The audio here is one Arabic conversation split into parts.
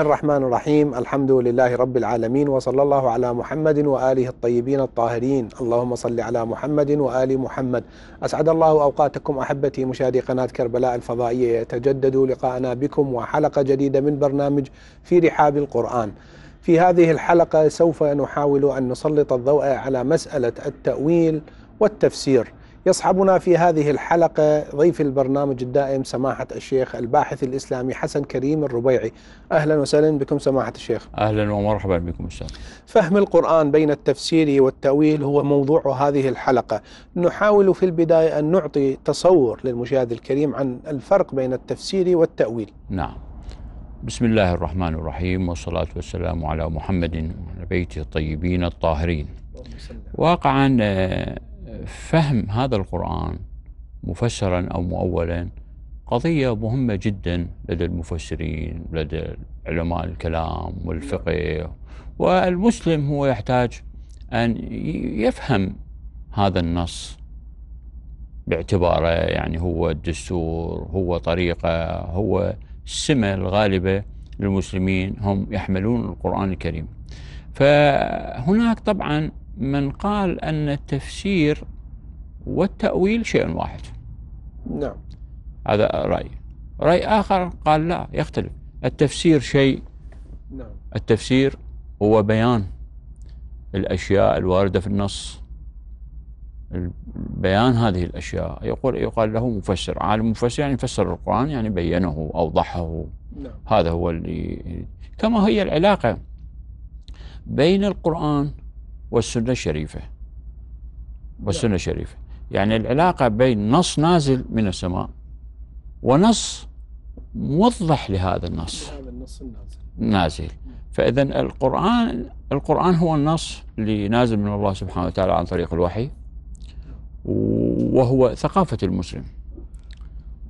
الله الرحمن الرحيم الحمد لله رب العالمين وصلى الله على محمد وآله الطيبين الطاهرين اللهم صل على محمد وآل محمد أسعد الله أوقاتكم أحبتي مشاهدي قناة كربلاء الفضائية يتجدد لقاءنا بكم وحلقة جديدة من برنامج في رحاب القرآن في هذه الحلقة سوف نحاول أن نسلط الضوء على مسألة التأويل والتفسير يصحبنا في هذه الحلقة ضيف البرنامج الدائم سماحة الشيخ الباحث الإسلامي حسن كريم الربيعي أهلا وسهلا بكم سماحة الشيخ أهلا ومرحبا بكم أستاذ فهم القرآن بين التفسير والتأويل هو موضوع هذه الحلقة نحاول في البداية أن نعطي تصور للمشاهد الكريم عن الفرق بين التفسير والتأويل نعم بسم الله الرحمن الرحيم والصلاة والسلام على محمد وعلى بيته الطيبين الطاهرين واقعا آه، فهم هذا القرآن مفسرا أو مؤولا قضية مهمة جدا لدى المفسرين لدى علماء الكلام والفقه والمسلم هو يحتاج أن يفهم هذا النص باعتباره يعني هو الدستور هو طريقة هو السمة الغالبة للمسلمين هم يحملون القرآن الكريم فهناك طبعا من قال أن التفسير والتأويل شيء واحد نعم هذا رأي رأي آخر قال لا يختلف التفسير شيء نعم التفسير هو بيان الأشياء الواردة في النص بيان هذه الأشياء يقول يقال له مفسر عالم مفسر يعني فسر القرآن يعني بينه أوضحه نعم. هذا هو اللي كما هي العلاقة بين القرآن والسنة الشريفة والسنة نعم. الشريفة يعني العلاقة بين نص نازل من السماء ونص موضح لهذا النص نازل فإذا القرآن القرآن هو النص اللي نازل من الله سبحانه وتعالى عن طريق الوحي وهو ثقافة المسلم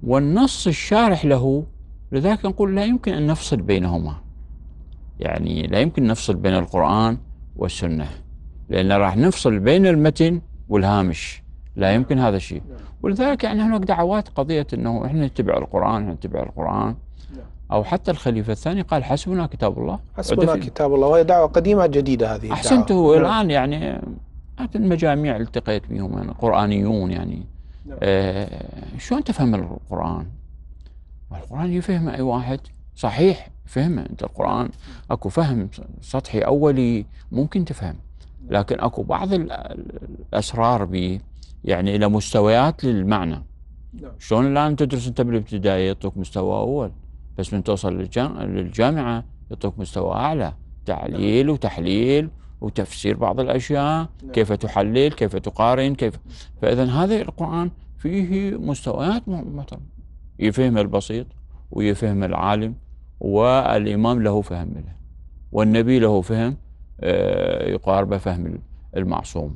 والنص الشارح له لذلك نقول لا يمكن أن نفصل بينهما يعني لا يمكن نفصل بين القرآن والسنة لأن راح نفصل بين المتن والهامش لا يمكن هذا الشيء نعم. ولذلك يعني هناك دعوات قضية أنه إحنا نتبع القرآن إحنا نتبع القرآن نعم. أو حتى الخليفة الثاني قال حسبنا كتاب الله حسبنا كتاب الله وهي دعوة قديمة جديدة هذه أحسنت هو نعم. الآن يعني المجاميع التقيت بهم يعني قرآنيون يعني آه شلون تفهم القرآن؟ القرآن يفهمه أي واحد صحيح فهمه أنت القرآن أكو فهم سطحي أولي ممكن تفهم لكن أكو بعض الأسرار به يعني الى مستويات للمعنى نعم. شلون الان تدرس انت بالابتدائي يعطوك مستوى اول بس من توصل للجامعه يعطوك مستوى اعلى تعليل نعم. وتحليل وتفسير بعض الاشياء نعم. كيف تحلل كيف تقارن كيف فاذا هذا القران فيه مستويات مثلا يفهم البسيط ويفهم العالم والامام له فهم له والنبي له فهم آه، يقاربه فهم المعصوم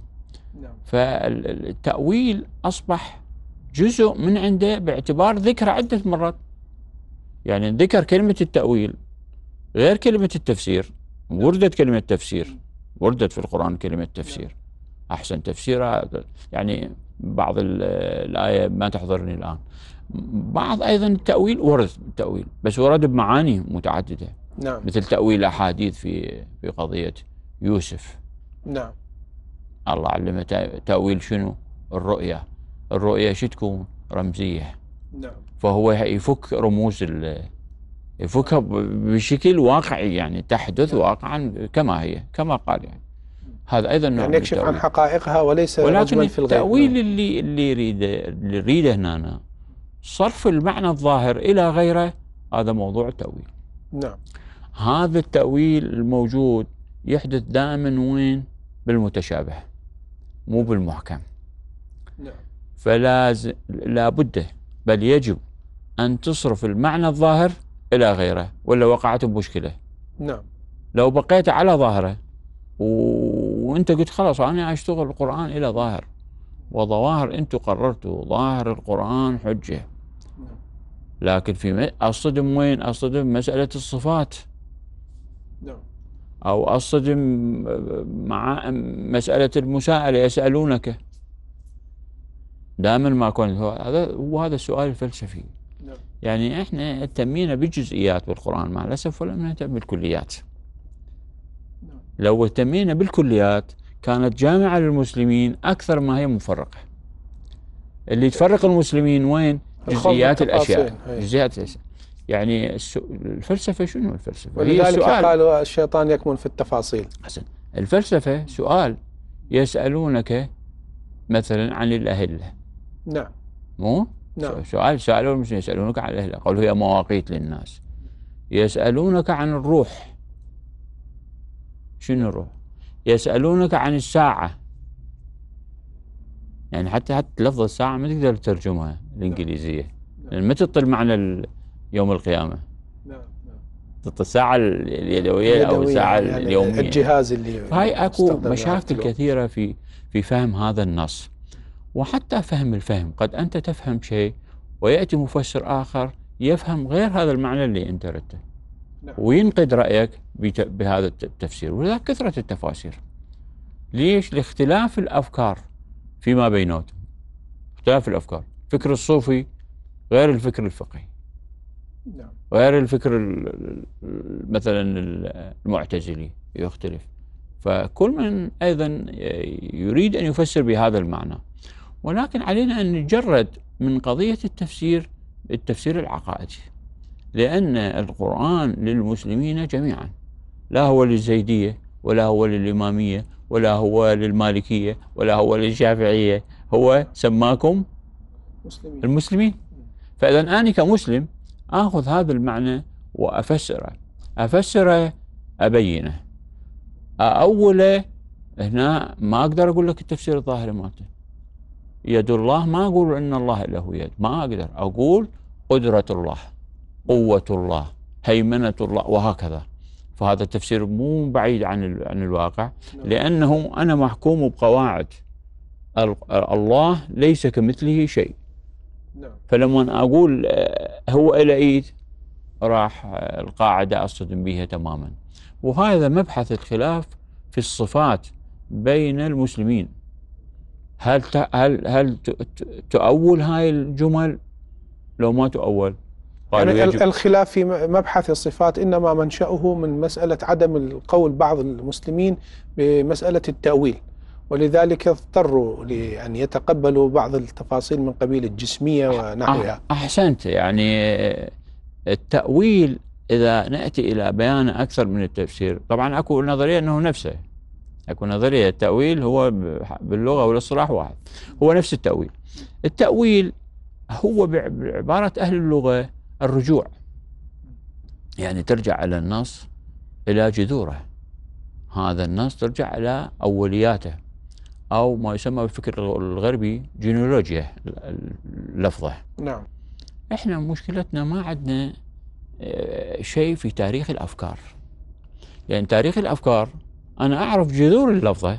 نعم. فالتأويل أصبح جزء من عنده باعتبار ذكر عدة مرات يعني ذكر كلمة التأويل غير كلمة التفسير وردت كلمة تفسير وردت في القرآن كلمة تفسير أحسن تفسيرها يعني بعض الآية ما تحضرني الآن بعض أيضا التأويل ورد التأويل بس ورد بمعاني متعددة نعم. مثل تأويل أحاديث في في قضية يوسف نعم الله علمه تأويل شنو الرؤية الرؤية شو تكون رمزية نعم فهو يفك رموز يفكها بشكل واقعي يعني تحدث نعم. واقعا كما هي كما قال يعني هذا ايضا نوع يعني يكشف عن حقائقها وليس ولكن في الغيب التاويل نعم. اللي اللي يريده اللي يريده هنا أنا صرف المعنى الظاهر الى غيره هذا موضوع التاويل نعم هذا التاويل الموجود يحدث دائما وين بالمتشابه مو بالمحكم نعم لا لابد بل يجب أن تصرف المعنى الظاهر إلى غيره ولا وقعت بمشكلة نعم لو بقيت على ظاهره وانت قلت خلاص انا اشتغل القران الى ظاهر وظواهر انتم قررتوا ظاهر القران حجه نعم. لكن في اصطدم وين اصطدم مساله الصفات نعم أو أصطدم مع مسألة المساءلة يسألونك دائما ما كان هذا هو هذا السؤال الفلسفي نعم. يعني احنا اهتمينا بالجزئيات بالقرآن مع الأسف ولم نهتم بالكليات نعم. لو اهتمينا بالكليات كانت جامعة للمسلمين أكثر ما هي مفرقة اللي تفرق المسلمين وين إيه. جزئيات الأشياء جزئيات الأشياء يعني الفلسفة شنو الفلسفة؟ ولذلك قالوا الشيطان يكمن في التفاصيل حسن الفلسفة سؤال يسألونك مثلا عن الأهلة نعم مو؟ نعم سؤال سألوا المسلمين يسألونك عن الأهلة قالوا هي مواقيت للناس يسألونك عن الروح شنو الروح؟ يسألونك عن الساعة يعني حتى حتى لفظ الساعة ما تقدر تترجمها نعم. الإنجليزية لأن ما تطل معنى يوم القيامة نعم, نعم. الساعة اليدوية أو الساعة يعني اليومية الجهاز اللي هاي أكو مشاكل كثيرة في في فهم هذا النص وحتى فهم الفهم قد أنت تفهم شيء ويأتي مفسر آخر يفهم غير هذا المعنى اللي أنت ردته نعم. وينقد رأيك بهذا التفسير ولذلك كثرة التفاسير ليش؟ لاختلاف الأفكار فيما بيناتهم اختلاف الأفكار فكر الصوفي غير الفكر الفقهي نعم غير الفكر مثلا المعتزلي يختلف فكل من ايضا يريد ان يفسر بهذا المعنى ولكن علينا ان نتجرد من قضيه التفسير التفسير العقائدي لان القران للمسلمين جميعا لا هو للزيديه ولا هو للاماميه ولا هو للمالكيه ولا هو للشافعيه هو سماكم المسلمين نعم. فاذا انا كمسلم آخذ هذا المعنى وأفسره أفسره أبينه أأوله هنا ما أقدر أقول لك التفسير الظاهري مالته يد الله ما أقول إن الله له يد ما أقدر أقول قدرة الله قوة الله هيمنة الله وهكذا فهذا التفسير مو بعيد عن عن الواقع نعم. لأنه أنا محكوم بقواعد الله ليس كمثله شيء نعم. فلما اقول آه، هو الى ايد راح آه، القاعده اصطدم بها تماما وهذا مبحث الخلاف في الصفات بين المسلمين هل هل هل تؤول هاي الجمل لو ما تؤول يعني الخلاف في مبحث الصفات انما منشاه من مساله عدم القول بعض المسلمين بمساله التاويل ولذلك اضطروا لأن يتقبلوا بعض التفاصيل من قبيل الجسمية ونحوها أحسنت يعني التأويل إذا نأتي إلى بيان أكثر من التفسير طبعا أكو نظرية أنه نفسه أكو نظرية التأويل هو باللغة والاصطلاح واحد هو نفس التأويل التأويل هو بعبارة أهل اللغة الرجوع يعني ترجع إلى النص إلى جذوره هذا النص ترجع إلى أولياته أو ما يسمى بالفكر الغربي جينولوجيا لفظه نعم إحنا مشكلتنا ما عندنا آه، شيء في تاريخ الأفكار يعني تاريخ الأفكار أنا أعرف جذور اللفظة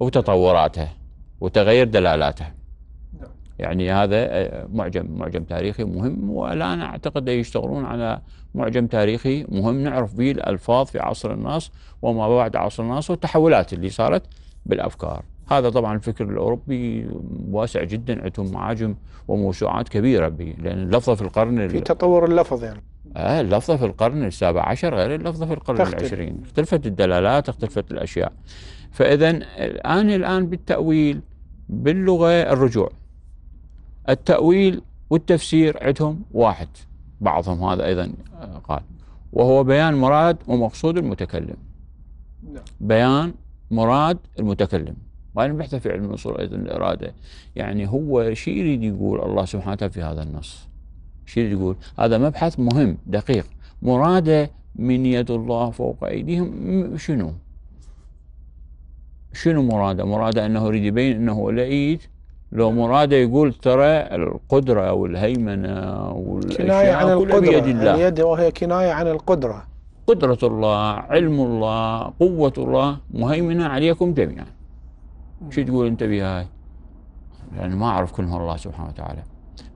وتطوراتها وتغير دلالاته نعم. يعني هذا آه، معجم معجم تاريخي مهم والان اعتقد يشتغلون على معجم تاريخي مهم نعرف به الالفاظ في عصر النص وما بعد عصر النص والتحولات اللي صارت بالافكار. هذا طبعا الفكر الاوروبي واسع جدا عندهم معاجم وموسوعات كبيره بي لان اللفظه في القرن في تطور اللفظ يعني آه اللفظه في القرن السابع عشر غير اللفظه في القرن تختلف. العشرين اختلفت الدلالات اختلفت الاشياء فاذا الان الان بالتاويل باللغه الرجوع التاويل والتفسير عندهم واحد بعضهم هذا ايضا آه، قال وهو بيان مراد ومقصود المتكلم نعم. بيان مراد المتكلم ما بحثه في علم الأصول أيضا الإرادة يعني هو شو يريد يقول الله سبحانه وتعالى في هذا النص شو يريد يقول هذا مبحث مهم دقيق مراده من يد الله فوق أيديهم شنو شنو مراده مراده أنه يريد يبين أنه لا إيد لو مراده يقول ترى القدرة والهيمنة كناية عن القدرة بيد الله اليد يعني وهي كناية عن القدرة قدرة الله علم الله قوة الله مهيمنة عليكم جميعا شو تقول انت بهاي؟ لان يعني ما اعرف كلمه الله سبحانه وتعالى.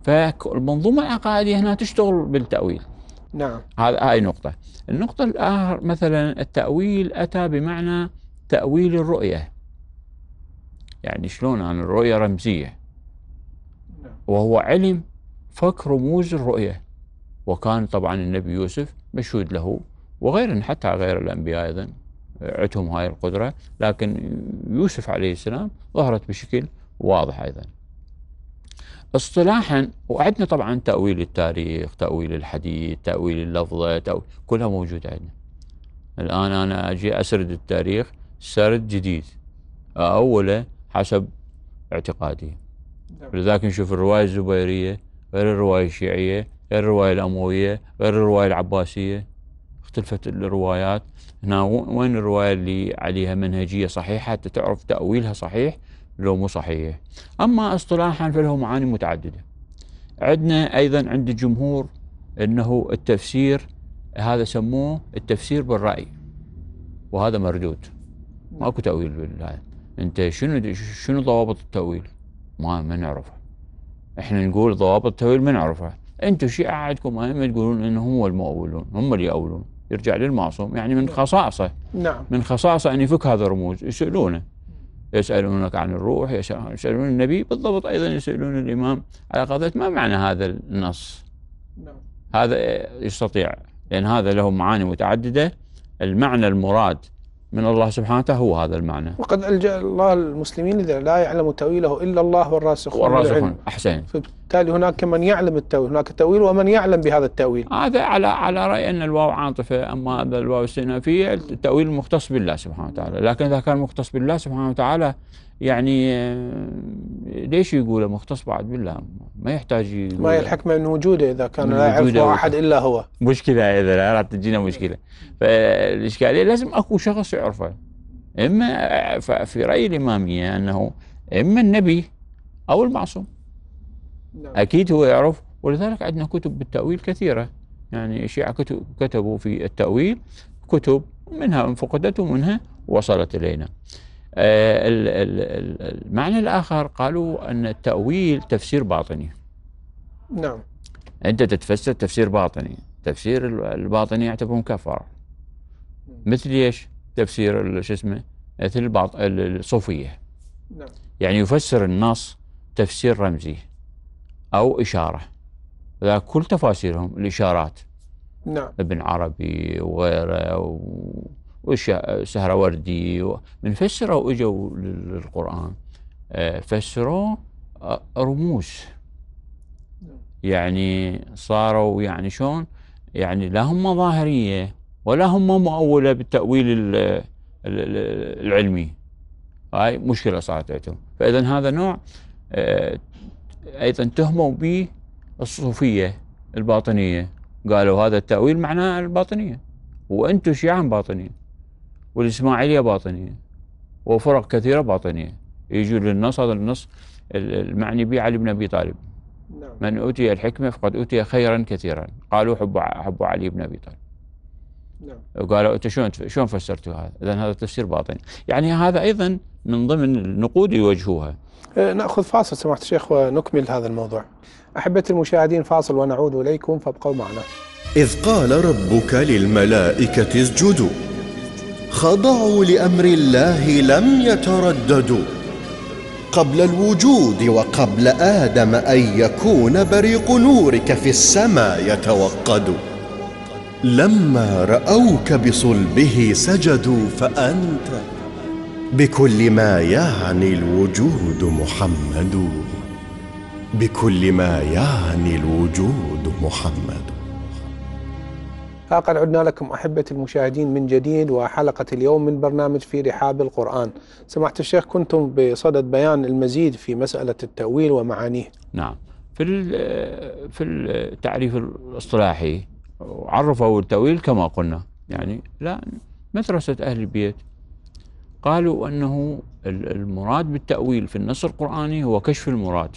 فالمنظومه العقائديه هنا تشتغل بالتاويل. نعم. هذا هاي نقطه. النقطه الاخر مثلا التاويل اتى بمعنى تاويل الرؤيه. يعني شلون انا يعني الرؤيه رمزيه. نعم. وهو علم فك رموز الرؤيه. وكان طبعا النبي يوسف مشهود له وغيره حتى غير الانبياء ايضا عندهم هاي القدرة لكن يوسف عليه السلام ظهرت بشكل واضح أيضا اصطلاحا وعندنا طبعا تأويل التاريخ تأويل الحديث تأويل اللفظة تأويل كلها موجودة عندنا الآن أنا أجي أسرد التاريخ سرد جديد أوله حسب اعتقادي لذلك نشوف الرواية الزبيرية غير الرواية الشيعية غير الرواية الأموية غير الرواية العباسية اختلفت الروايات هنا وين الرواية اللي عليها منهجية صحيحة حتى تعرف تأويلها صحيح لو مو صحيح أما اصطلاحا فله معاني متعددة عندنا أيضا عند الجمهور أنه التفسير هذا سموه التفسير بالرأي وهذا مردود ماكو تأويل بالله أنت شنو شنو ضوابط التأويل ما ما نعرفها احنا نقول ضوابط التأويل ما نعرفها انتم شيعة عندكم ائمه تقولون انهم هم المؤولون هم اللي يؤولون يرجع للمعصوم يعني من نعم. خصاصة نعم من خصاصة أن يفك هذا الرموز يسألونه يسألونك عن الروح يسألون النبي بالضبط أيضا يسألون الإمام على قضية ما معنى هذا النص نعم هذا يستطيع لأن هذا له معاني متعددة المعنى المراد من الله سبحانه وتعالى هو هذا المعنى وقد ألجأ الله المسلمين إذا لا يعلم تأويله إلا الله والراسخون والراسخون أحسن بالتالي هناك من يعلم التأويل هناك تأويل ومن يعلم بهذا التأويل هذا على على رأي أن الواو عاطفة أما هذا الواو في التأويل مختص بالله سبحانه وتعالى لكن إذا كان مختص بالله سبحانه وتعالى يعني آه، ليش يقوله مختص بعد بالله ما يحتاج يقوله ما هي الحكمة من وجوده إذا كان لا يعرفه أحد إلا هو مشكلة إذا راح تجينا مشكلة فالإشكالية لازم أكو شخص يعرفه إما آه، في رأي الإمامية أنه إما النبي أو المعصوم نعم. أكيد هو يعرف ولذلك عندنا كتب بالتأويل كثيرة يعني الشيعة كتب كتبوا في التأويل كتب منها انفقدت ومنها وصلت إلينا آه، المعنى الآخر قالوا أن التأويل تفسير باطني نعم أنت تتفسر تفسير باطني تفسير الباطني يعتبرون كفر نعم. مثل ايش؟ تفسير شو اسمه؟ مثل الصوفية نعم يعني يفسر النص تفسير رمزي أو إشارة ذا كل تفاسيرهم الإشارات نعم ابن عربي وغيره و... وردي و... من فسروا اجوا للقرآن آه، فسروا آه، رموز يعني صاروا يعني شلون يعني لا هم ظاهرية ولا هم مؤولة بالتأويل العلمي هاي مشكلة صارت عندهم فإذا هذا نوع آه، أيضا تهموا به الصوفية الباطنية قالوا هذا التأويل معناه الباطنية وأنتم شيعة باطنية والإسماعيلية باطنية وفرق كثيرة باطنية يجوا للنص هذا النص المعني به علي بن أبي طالب نعم. من أوتي الحكمة فقد أوتي خيرا كثيرا قالوا حب حب علي بن أبي طالب نعم. وقالوا انت شلون شلون فسرتوا هذا؟ اذا هذا تفسير باطني، يعني هذا ايضا من ضمن النقود يوجهوها. يواجهوها. أه، ناخذ فاصل سماحه الشيخ ونكمل هذا الموضوع. احبتي المشاهدين فاصل ونعود اليكم فابقوا معنا. اذ قال ربك للملائكه اسجدوا خضعوا لامر الله لم يترددوا قبل الوجود وقبل ادم ان يكون بريق نورك في السماء يتوقد. لما راوك بصلبه سجدوا فانت بكل ما يعني الوجود محمد بكل ما يعني الوجود محمد ها قد عدنا لكم أحبة المشاهدين من جديد وحلقة اليوم من برنامج في رحاب القرآن سمعت الشيخ كنتم بصدد بيان المزيد في مسألة التأويل ومعانيه نعم في في التعريف الاصطلاحي عرفوا التأويل كما قلنا يعني لا مدرسة أهل البيت قالوا أنه المراد بالتأويل في النص القرآني هو كشف المراد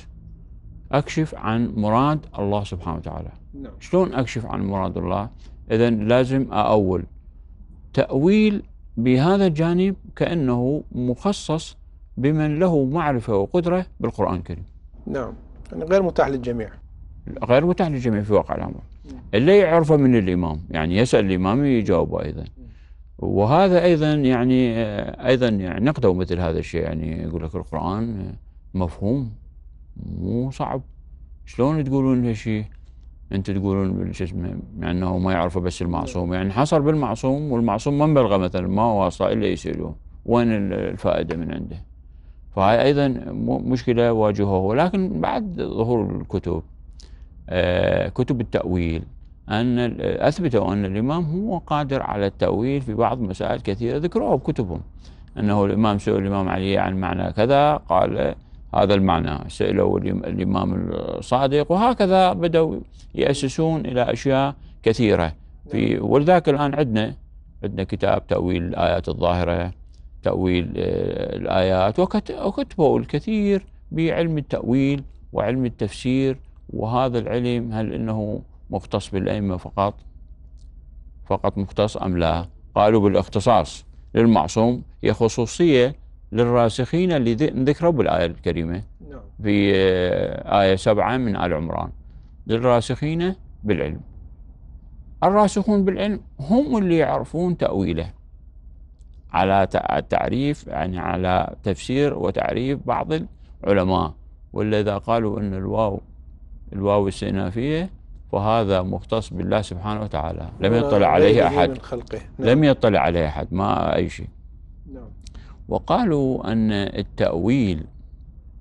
أكشف عن مراد الله سبحانه وتعالى نعم. شلون أكشف عن مراد الله إذا لازم أأول تأويل بهذا الجانب كأنه مخصص بمن له معرفة وقدرة بالقرآن الكريم نعم يعني غير متاح للجميع غير متاح للجميع في واقع الأمر اللي يعرفه من الإمام يعني يسأل الإمام يجاوبه أيضا وهذا أيضا يعني أيضا يعني نقده مثل هذا الشيء يعني يقول لك القرآن مفهوم مو صعب شلون تقولون هالشيء انت تقولون شو اسمه يعني انه ما يعرفه بس المعصوم يعني حصر بالمعصوم والمعصوم ما بلغه مثلا ما واصله الا يسالوه وين الفائده من عنده فهاي ايضا مشكله واجهوه ولكن بعد ظهور الكتب آه، كتب التأويل أن آه، أثبتوا أن الإمام هو قادر على التأويل في بعض مسائل كثيرة ذكروها بكتبهم أنه الإمام سئل الإمام علي عن معنى كذا قال هذا المعنى سألوا الإمام الصادق وهكذا بدأوا يأسسون إلى أشياء كثيرة في نعم. ولذلك الآن عندنا عندنا كتاب تأويل الآيات الظاهرة تأويل آه، الآيات وكتبوا الكثير بعلم التأويل وعلم التفسير وهذا العلم هل انه مختص بالائمه فقط؟ فقط مختص ام لا؟ قالوا بالاختصاص للمعصوم هي خصوصيه للراسخين اللي ذكروا بالايه الكريمه نعم. في آه، ايه سبعه من ال عمران للراسخين بالعلم الراسخون بالعلم هم اللي يعرفون تاويله على تعريف يعني على تفسير وتعريف بعض العلماء ولذا قالوا ان الواو الواو الاستئنافية وهذا مختص بالله سبحانه وتعالى لم يطلع عليه أحد نعم. لم يطلع عليه أحد ما أي شيء نعم. وقالوا أن التأويل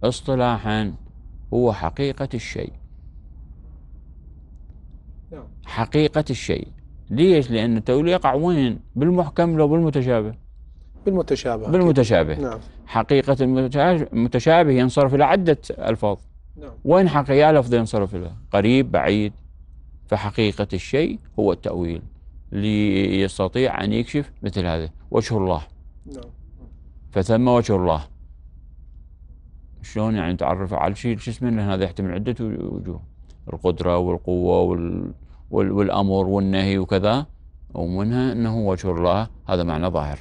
اصطلاحا هو حقيقة الشيء نعم. حقيقة الشيء ليش لأن التأويل يقع وين بالمحكم لو بالمتشابه بالمتشابه بالمتشابه نعم. حقيقة المتشابه ينصرف إلى عدة ألفاظ نعم. وين حقيقة لفظ ينصرف له قريب بعيد فحقيقة الشيء هو التأويل ليستطيع أن يكشف مثل هذا وجه الله نعم. فثم وجه الله شلون يعني تعرف على شيء شو اسمه لأن هذا يحتمل عدة وجوه القدرة والقوة وال والأمر والنهي وكذا ومنها أنه وجه الله هذا معنى ظاهر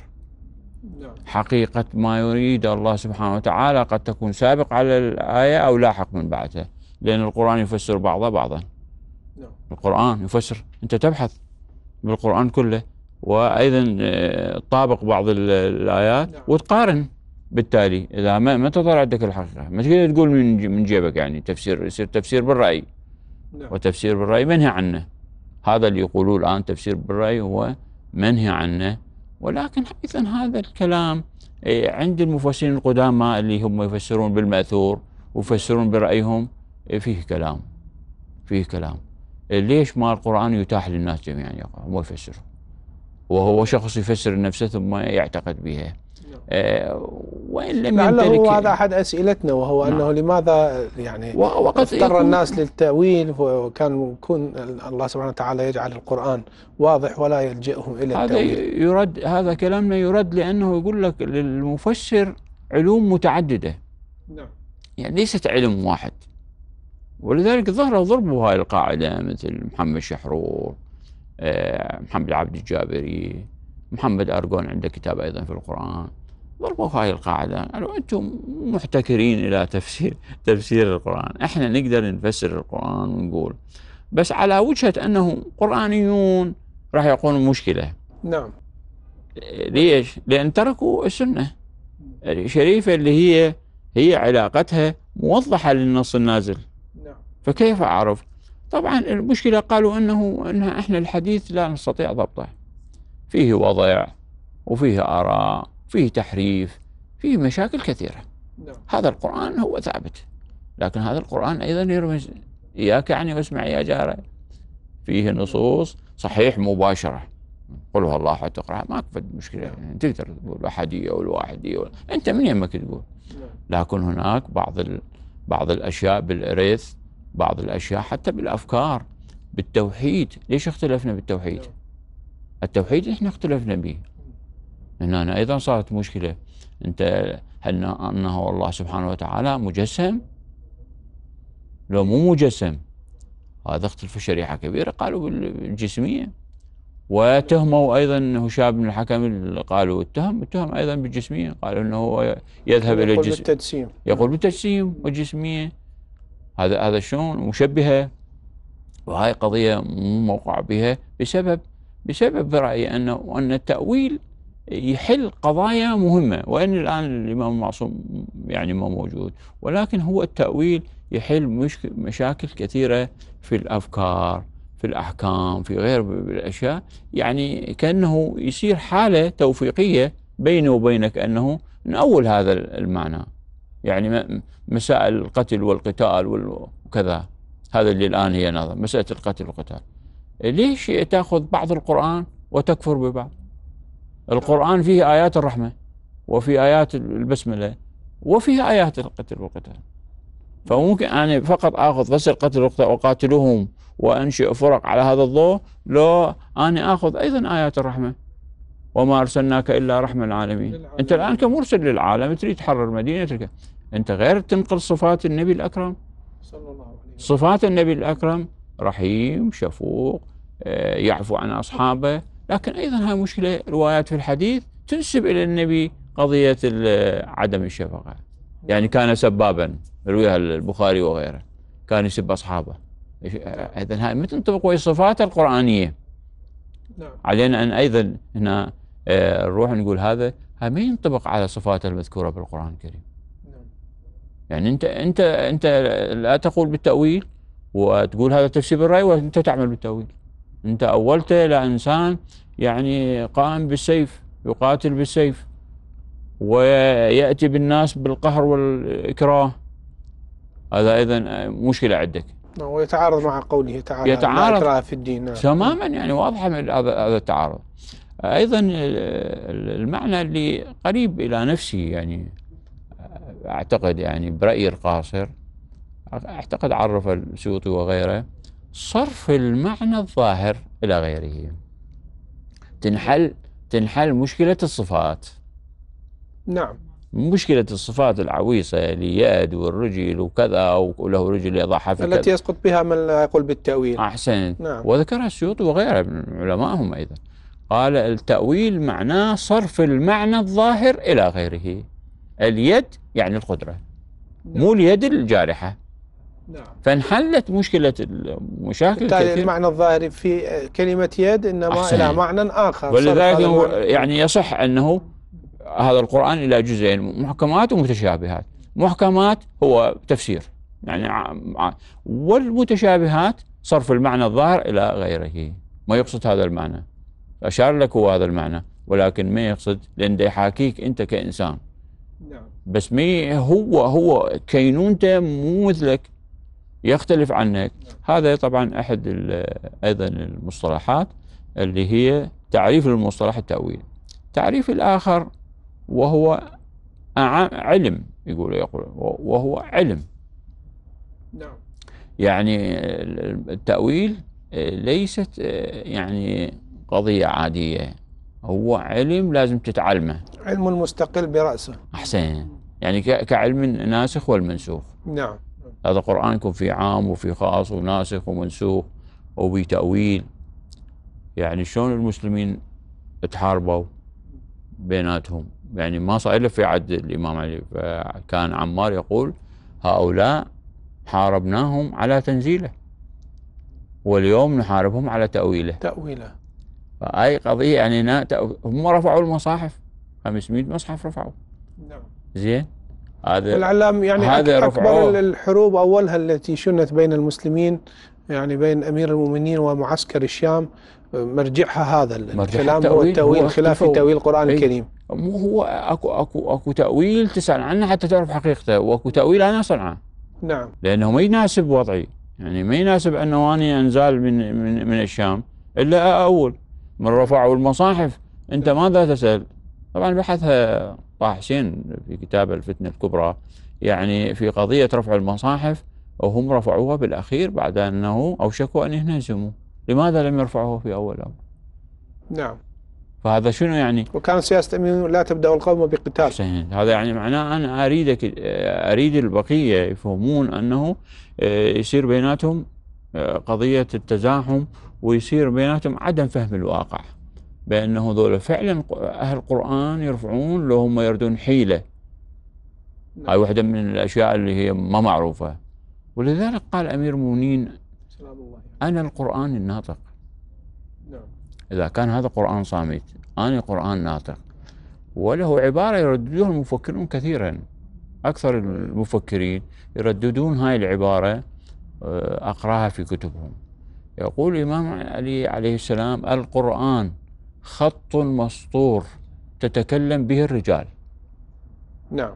نعم. حقيقة ما يريد الله سبحانه وتعالى قد تكون سابق على الآية أو لاحق من بعدها لأن القرآن يفسر بعضه بعضا نعم. القرآن يفسر أنت تبحث بالقرآن كله وأيضا آه، طابق بعض الآيات نعم. وتقارن بالتالي إذا ما ما تظهر عندك الحقيقة ما تقدر تقول من من جيبك يعني تفسير يصير تفسير بالرأي وتفسير بالرأي منهي عنه هذا اللي يقولوه الآن تفسير بالرأي هو منهي عنه ولكن حيث هذا الكلام إيه، عند المفسرين القدامى اللي هم يفسرون بالمأثور ويفسرون برأيهم إيه، فيه كلام فيه كلام إيه، ليش ما القرآن يتاح للناس جميعا يقرأ ما يفسر وهو شخص يفسر نفسه ثم يعتقد بها أيوه. آه، وان لم يمتلك هو هذا احد اسئلتنا وهو نعم. انه لماذا يعني وقد اضطر الناس للتاويل وكان يكون الله سبحانه وتعالى يجعل القران واضح ولا يلجئهم الى هذا التاويل يرد هذا كلامنا يرد لانه يقول لك للمفسر علوم متعدده نعم يعني ليست علم واحد ولذلك ظهر ضربوا هاي القاعده مثل محمد شحرور آه، محمد عبد الجابري محمد أرجون عنده كتاب أيضا في القرآن ضربوا هاي القاعدة قالوا أنتم محتكرين إلى تفسير تفسير القرآن إحنا نقدر نفسر القرآن ونقول بس على وجهة أنهم قرآنيون راح يقولون مشكلة نعم ليش؟ لأن تركوا السنة الشريفة اللي هي هي علاقتها موضحة للنص النازل نعم فكيف أعرف؟ طبعا المشكلة قالوا أنه أنها إحنا الحديث لا نستطيع ضبطه فيه وضع وفيه آراء فيه تحريف فيه مشاكل كثيرة نعم. هذا القرآن هو ثابت لكن هذا القرآن أيضا يرمز إياك يعني واسمع يا جارة فيه نصوص صحيح مباشرة قلها الله حتى تقرأها ما تفد مشكلة نعم. تقدر تقول الأحدية والواحدية وال... أنت من يمك تقول نعم. لكن هناك بعض ال... بعض الأشياء بالإرث بعض الأشياء حتى بالأفكار بالتوحيد ليش اختلفنا بالتوحيد نعم. التوحيد احنا اختلفنا به هنا أيضا صارت مشكلة أنت هل أنه الله سبحانه وتعالى مجسم لو مو مجسم هذا اختلف شريحة كبيرة قالوا بالجسمية وتهموا أيضا هشام بن الحكم قالوا اتهم اتهم أيضا بالجسمية قالوا أنه هو يذهب إلى الجسم يقول بالتجسيم يقول بالتجسيم والجسمية هذا هذا شلون مشبهة وهاي قضية مو موقع بها بسبب بسبب برأيي أنه أن التأويل يحل قضايا مهمة وإن الآن الإمام المعصوم يعني ما موجود ولكن هو التأويل يحل مشك... مشاكل كثيرة في الأفكار في الأحكام في غير الأشياء يعني كأنه يصير حالة توفيقية بيني وبينك أنه نأول هذا المعنى يعني مسائل القتل والقتال وكذا هذا اللي الآن هي نظر مسألة القتل والقتال ليش تأخذ بعض القرآن وتكفر ببعض القرآن فيه آيات الرحمة وفي آيات البسملة وفيه آيات القتل والقتال فممكن أنا فقط آخذ بس القتل وقاتلهم وأنشئ فرق على هذا الضوء لو أنا آخذ أيضا آيات الرحمة وما أرسلناك إلا رحمة العالمين أنت الآن كمرسل للعالم تريد تحرر مدينة أنت غير تنقل صفات النبي الأكرم صلى الله عليه وسلم صفات النبي الأكرم رحيم شفوق آه، يعفو عن أصحابه لكن أيضا هاي مشكلة روايات في الحديث تنسب إلى النبي قضية عدم الشفقة يعني كان سبابا يرويها البخاري وغيره كان يسب أصحابه إذا هاي ما تنطبق ويا الصفات القرآنية نعم. علينا أن أيضا هنا آه، نروح نقول هذا هاي ما ينطبق على صفات المذكورة بالقرآن الكريم نعم. يعني أنت أنت أنت لا تقول بالتأويل وتقول هذا تفسير الرأي وأنت تعمل بالتأويل أنت أولته إلى إنسان يعني قائم بالسيف يقاتل بالسيف ويأتي بالناس بالقهر والإكراه هذا إذا مشكلة عندك نعم، ويتعارض مع قوله تعالى يتعارض لا في الدين نعم. تماما يعني واضحة هذا هذا التعارض أيضا المعنى اللي قريب إلى نفسي يعني أعتقد يعني برأيي القاصر أعتقد عرف السيوطي وغيره صرف المعنى الظاهر إلى غيره تنحل تنحل مشكلة الصفات نعم مشكلة الصفات العويصة اليد والرجل وكذا وله رجل يضعها في التي يسقط بها من لا يقول بالتأويل أحسنت نعم. وذكرها السيوطي وغيره من علمائهم أيضا قال التأويل معناه صرف المعنى الظاهر إلى غيره اليد يعني القدرة مو نعم. اليد الجارحة نعم. فانحلت مشكلة المشاكل بالتالي المعنى الظاهري في كلمة يد إنما لها إلى معنى آخر ولذلك يعني يصح أنه هذا القرآن إلى جزئين محكمات ومتشابهات محكمات هو تفسير يعني والمتشابهات صرف المعنى الظاهر إلى غيره ما يقصد هذا المعنى أشار لك هو هذا المعنى ولكن ما يقصد لأن يحاكيك أنت كإنسان نعم. بس ما هو هو كينونته مو مثلك يختلف عنك هذا طبعا أحد أيضا المصطلحات اللي هي تعريف المصطلح التأويل تعريف الآخر وهو علم يقول يقول وهو علم نعم يعني التأويل ليست يعني قضية عادية هو علم لازم تتعلمه علم مستقل برأسه أحسن يعني كعلم الناسخ والمنسوخ نعم هذا القرآن يكون في عام وفي خاص وناسخ ومنسوخ وبتأويل يعني شلون المسلمين تحاربوا بيناتهم يعني ما صار في عهد الإمام علي فكان عمار يقول هؤلاء حاربناهم على تنزيله واليوم نحاربهم على تأويله تأويله فأي قضية يعني هم رفعوا المصاحف 500 مصحف رفعوا نعم زين هذا العلام يعني هذا أكبر الحروب أولها التي شنت بين المسلمين يعني بين أمير المؤمنين ومعسكر الشام مرجعها هذا مرجع الكلام التأويل هو التأويل خلاف تأويل القرآن إيه. الكريم مو هو اكو اكو اكو تأويل تسأل عنه حتى تعرف حقيقته واكو تأويل أنا أسأل عنه نعم لأنه ما يناسب وضعي يعني ما يناسب أنه أنا أنزال من من من الشام إلا أول من رفعوا المصاحف أنت ماذا تسأل؟ طبعا بحثها طه حسين في كتاب الفتنة الكبرى يعني في قضية رفع المصاحف وهم رفعوها بالأخير بعد أنه أوشكوا أن ينهزموا لماذا لم يرفعوها في أول أمر نعم فهذا شنو يعني وكانت سياسة أمين لا تبدأ القوم بقتال حسين. هذا يعني معناه أنا أريدك أريد البقية يفهمون أنه آه، يصير بيناتهم آه، قضية التزاحم ويصير بيناتهم عدم فهم الواقع بأنه ذولا فعلا أهل القرآن يرفعون لو هم يردون حيلة نعم. هاي واحدة من الأشياء اللي هي ما معروفة ولذلك قال أمير المؤمنين أنا القرآن الناطق نعم. إذا كان هذا قرآن صامت أنا قرآن ناطق وله عبارة يرددها المفكرون كثيرا أكثر المفكرين يرددون هاي العبارة آه، أقراها في كتبهم يقول الإمام علي عليه السلام القرآن خط مسطور تتكلم به الرجال نعم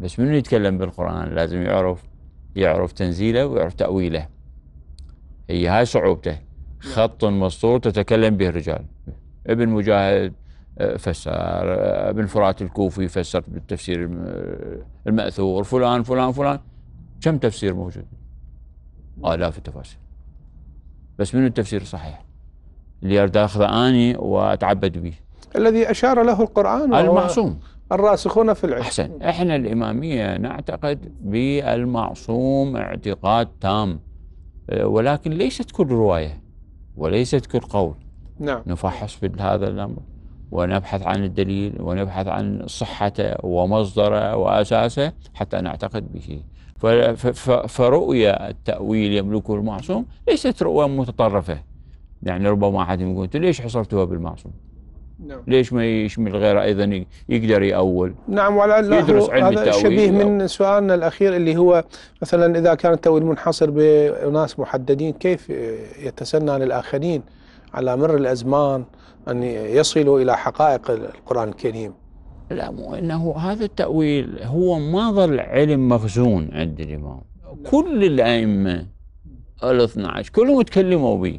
بس من يتكلم بالقرآن لازم يعرف يعرف تنزيله ويعرف تأويله هي هاي صعوبته نعم. خط مسطور تتكلم به الرجال ابن مجاهد آه، فسر آه، ابن فرات الكوفي فسر بالتفسير آه، المأثور فلان فلان فلان كم تفسير موجود آلاف التفاسير بس منو التفسير الصحيح ليرتاخذ أني وأتعبد به الذي أشار له القرآن المعصوم الراسخون في العلم أحسن إحنا الإمامية نعتقد بالمعصوم اعتقاد تام ولكن ليست كل رواية وليست كل قول نعم نفحص في هذا الأمر ونبحث عن الدليل ونبحث عن صحته ومصدره وأساسه حتى نعتقد به فرؤية التأويل يملكه المعصوم ليست رؤية متطرفة يعني ربما أحد يقول ليش حصرتوها بالمعصوم نعم. ليش ما يشمل غيره ايضا يقدر يأول نعم ولا يدرس علم هذا التأويل شبيه من سؤالنا الاخير اللي هو مثلا اذا كان التأويل منحصر باناس محددين كيف يتسنى للاخرين على مر الازمان ان يصلوا الى حقائق القرآن الكريم لا مو انه هذا التأويل هو ما ظل علم مخزون عند الامام نعم. كل الائمه ال 12 كلهم تكلموا به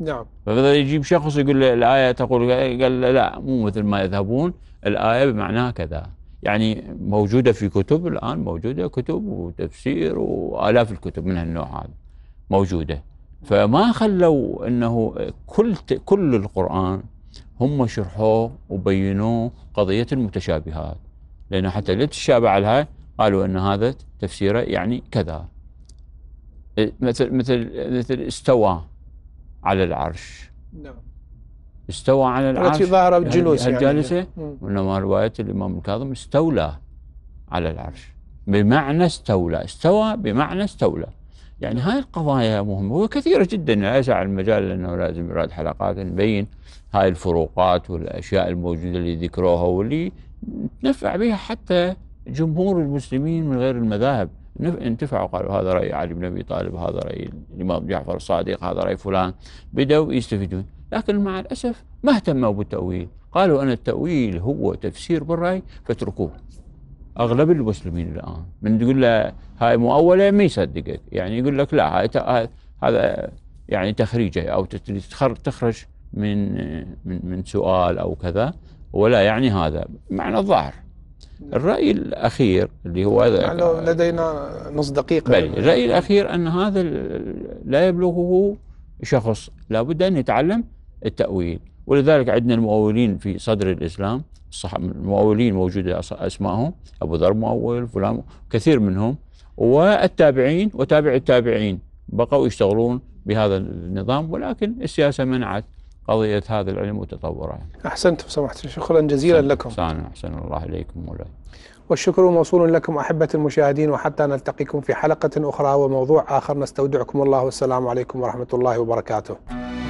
نعم فبدا يجيب شخص يقول له الآية تقول قال له لا مو مثل ما يذهبون الآية بمعناها كذا يعني موجودة في كتب الآن موجودة كتب وتفسير وآلاف الكتب من هالنوع هذا موجودة فما خلوا أنه كل كل القرآن هم شرحوه وبينوه قضية المتشابهات لأنه حتى اللي تتشابه على هاي قالوا أن هذا تفسيره يعني كذا إيه، مثل مثل مثل استوى على العرش نعم استوى على العرش التي ظهر يعني الجالسة يعني. وإنما رواية الإمام الكاظم استولى على العرش بمعنى استولى استوى بمعنى استولى يعني هاي القضايا مهمة وكثيرة جدا لا على المجال لأنه لازم يراد حلقات نبين هاي الفروقات والأشياء الموجودة اللي ذكروها واللي نتنفع بها حتى جمهور المسلمين من غير المذاهب انتفعوا قالوا هذا رأي علي بن أبي طالب هذا رأي الإمام جعفر الصادق هذا رأي فلان بدأوا يستفيدون لكن مع الأسف ما اهتموا بالتأويل قالوا أن التأويل هو تفسير بالرأي فاتركوه أغلب المسلمين الآن من تقول له هاي مؤولة ما يصدقك يعني يقول لك لا هاي هذا يعني تخريجه أو تخرج من من من سؤال أو كذا ولا يعني هذا معنى الظاهر الرأي الأخير اللي هو هذا لدينا نص دقيقة بل الرأي الأخير أن هذا لا يبلغه شخص لابد أن يتعلم التأويل ولذلك عندنا المؤولين في صدر الإسلام المؤولين موجودة أسمائهم أبو ذر مؤول فلان كثير منهم والتابعين وتابع التابعين بقوا يشتغلون بهذا النظام ولكن السياسة منعت قضية هذا العلم وتطوره أحسنتم وسمحت شكرا جزيلا أحسن لكم أحسن أحسن الله إليكم مولاي والشكر موصول لكم أحبة المشاهدين وحتى نلتقيكم في حلقة أخرى وموضوع آخر نستودعكم الله والسلام عليكم ورحمة الله وبركاته